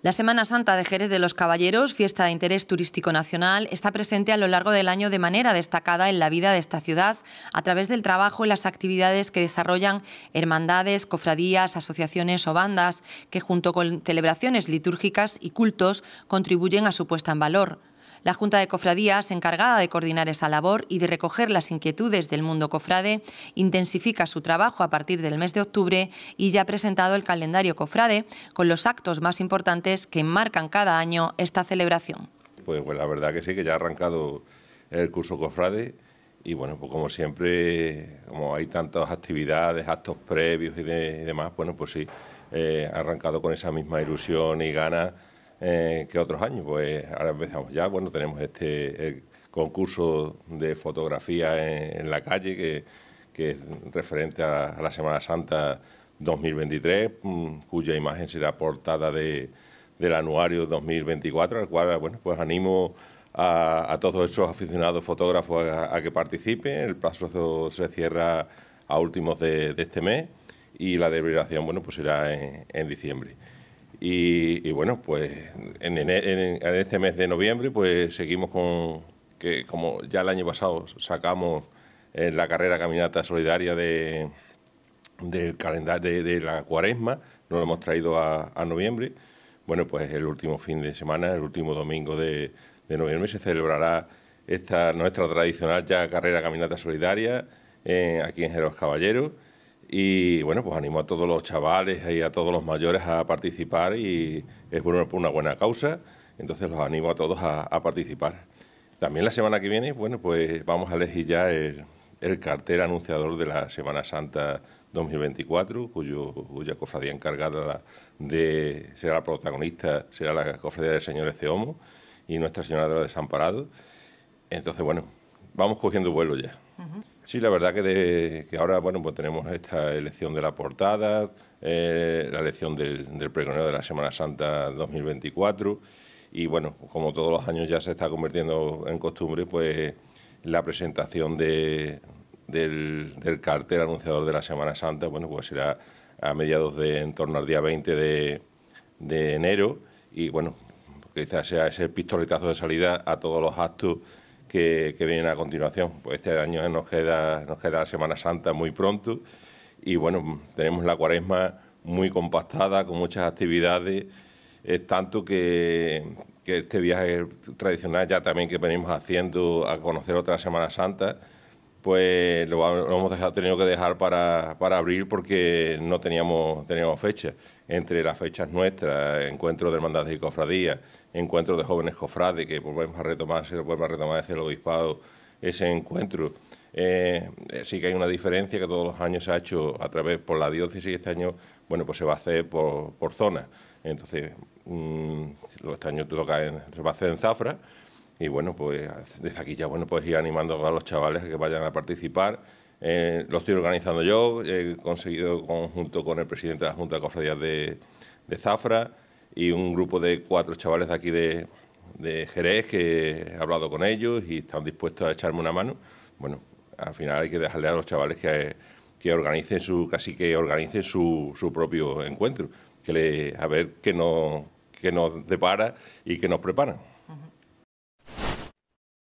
La Semana Santa de Jerez de los Caballeros, fiesta de interés turístico nacional, está presente a lo largo del año de manera destacada en la vida de esta ciudad a través del trabajo y las actividades que desarrollan hermandades, cofradías, asociaciones o bandas que junto con celebraciones litúrgicas y cultos contribuyen a su puesta en valor. La Junta de Cofradías, encargada de coordinar esa labor y de recoger las inquietudes del mundo cofrade, intensifica su trabajo a partir del mes de octubre y ya ha presentado el calendario cofrade con los actos más importantes que enmarcan cada año esta celebración. Pues, pues, la verdad que sí, que ya ha arrancado el curso cofrade y bueno, pues como siempre, como hay tantas actividades, actos previos y, demás, bueno, pues sí, eh, ha arrancado con esa misma ilusión y ganas eh, que otros años. Pues ahora empezamos ya, bueno, tenemos este concurso de fotografía en, la calle que, es referente a, la Semana Santa 2023, mm, cuya imagen será portada de, del anuario 2024, al cual bueno, pues animo a, todos esos aficionados fotógrafos a, que participen. El plazo se cierra a últimos de, este mes y la deliberación bueno, pues será en diciembre. Y, bueno, pues en, este mes de noviembre pues seguimos con, que como ya el año pasado sacamos eh, la carrera caminata solidaria de, del calendario de, la cuaresma, no lo hemos traído a, noviembre. Bueno, pues el último fin de semana, el último domingo de, noviembre se celebrará esta nuestra tradicional ya carrera caminata solidaria eh, aquí en Jeros Caballeros. Y bueno, pues animo a todos los chavales y a todos los mayores a participar y es por una buena causa, entonces los animo a todos a, participar. También la semana que viene, bueno, pues vamos a elegir ya el, el cartel anunciador de la Semana Santa 2024, cuyo, cuya cofradía encargada de será la protagonista, será la cofradía del señor Eceomo y Nuestra Señora de los Desamparados. Entonces, bueno, vamos cogiendo vuelo ya. Sí, la verdad que, ahora bueno, pues tenemos esta elección de la portada, eh, la elección del, del pregonero de la Semana Santa 2024 y bueno, como todos los años ya se está convirtiendo en costumbre, pues la presentación del, cartel anunciador de la Semana Santa, bueno, pues será a mediados de, en torno al día 20 de, de enero y bueno, quizás sea ese pistoletazo de salida a todos los actos que, vienen a continuación. Pues este año nos queda, nos queda Semana Santa muy pronto y bueno, tenemos la cuaresma muy compactada, con muchas actividades, tanto que, que este viaje tradicional ya también que venimos haciendo a conocer otra Semana Santa pues lo, hemos tenido que dejar para, abrir... porque no teníamos, teníamos fecha. Entre las fechas nuestras, encuentro de hermandades y cofradías, encuentro de jóvenes cofrades, que volvemos a retomar, vuelve a retomar desde el obispado ese encuentro. Eh, sí que hay una diferencia que todos los años se ha hecho a través por la diócesis y este año, bueno, pues se va a hacer por, zona. Entonces, mm, este año se va a hacer en Zafra, y bueno, pues desde aquí ya bueno, pues ir animando a los chavales que vayan a participar. Eh, lo estoy organizando yo, he conseguido conjunto con el presidente de la Junta de Cofradías de, Zafra y un grupo de cuatro chavales de aquí de, Jerez que he hablado con ellos y están dispuestos a echarme una mano. Bueno, al final hay que dejarle a los chavales que, que organicen su, casi que organicen su, su propio encuentro, que le, a ver qué nos, que nos depara y qué nos preparan.